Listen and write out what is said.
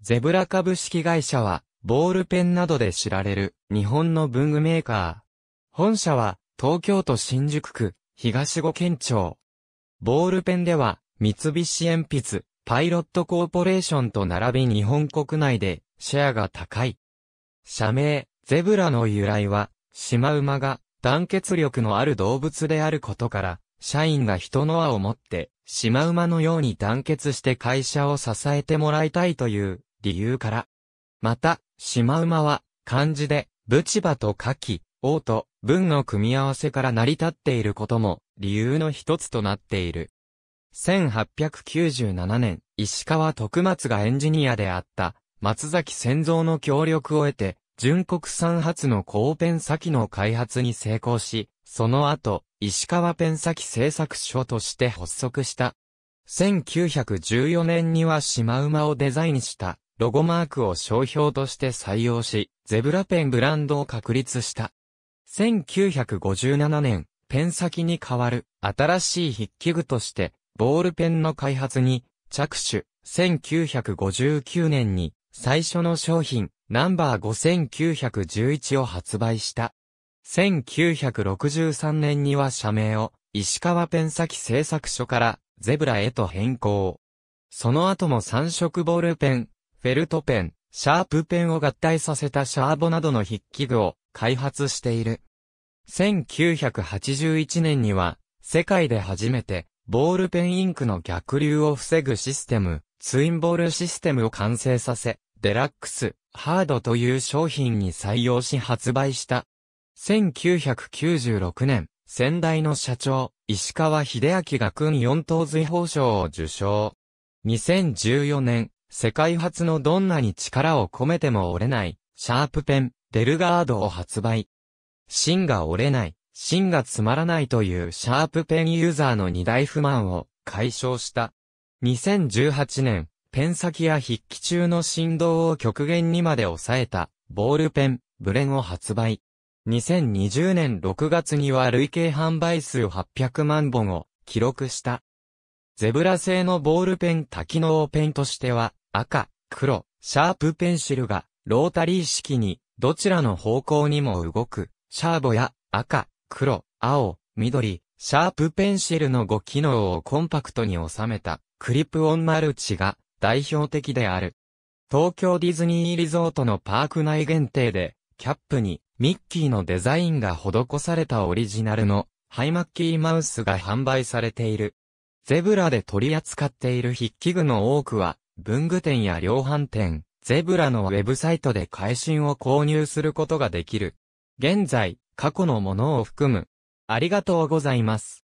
ゼブラ株式会社は、ボールペンなどで知られる、日本の文具メーカー。本社は、東京都新宿区、東五県庁。ボールペンでは、三菱鉛筆、パイロットコーポレーションと並び日本国内で、シェアが高い。社名、ゼブラの由来は、シマウマが、団結力のある動物であることから、社員が人の輪を持って、シマウマのように団結して会社を支えてもらいたいという理由から。また、シマウマは、漢字で、チバと書き、王と文の組み合わせから成り立っていることも、理由の一つとなっている。1897年、石川徳松がエンジニアであった、松崎先蔵の協力を得て、純国産発の高ペン先の開発に成功し、その後、石川ペン先製作所として発足した。1914年にはシマウマをデザインしたロゴマークを商標として採用し、ゼブラペンブランドを確立した。1957年、ペン先に代わる新しい筆記具として、ボールペンの開発に着手。1959年に最初の商品、ナンバー5911を発売した。1963年には社名を石川ペン先製作所からゼブラへと変更。その後も三色ボールペン、フェルトペン、シャープペンを合体させたシャーボなどの筆記具を開発している。1981年には、世界で初めて、ボールペンインクの逆流を防ぐシステム、ツインボールシステムを完成させ、デラックス、ハードという商品に採用し発売した。1996年、先代の社長、石川秀明が軍四等随法賞を受賞。2014年、世界初のどんなに力を込めても折れない、シャープペン、デルガードを発売。芯が折れない、芯がつまらないというシャープペンユーザーの二大不満を解消した。2018年、ペン先や筆記中の振動を極限にまで抑えた、ボールペン、ブレンを発売。2020年6月には累計販売数800万本を記録した。ゼブラ製のボールペン多機能ペンとしては、赤、黒、シャープペンシルが、ロータリー式に、どちらの方向にも動く、シャーボや、赤、黒、青、緑、シャープペンシルの5機能をコンパクトに収めた、クリップオンマルチが、代表的である。東京ディズニーリゾートのパーク内限定で、キャップに、ミッキーのデザインが施されたオリジナルの、ハイマッキーマウスが販売されている。ゼブラで取り扱っている筆記具の多くは、文具店や量販店、ゼブラのウェブサイトで会心を購入することができる。現在、過去のものを含む。ありがとうございます。